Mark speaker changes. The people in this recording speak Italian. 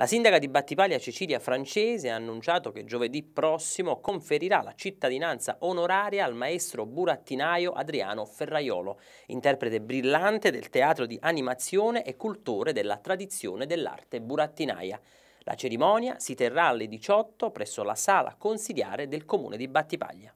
Speaker 1: La sindaca di Battipaglia Cecilia Francese ha annunciato che giovedì prossimo conferirà la cittadinanza onoraria al maestro burattinaio Adriano Ferraiolo, interprete brillante del teatro di animazione e cultore della tradizione dell'arte burattinaia. La cerimonia si terrà alle 18 presso la sala consigliare del comune di Battipaglia.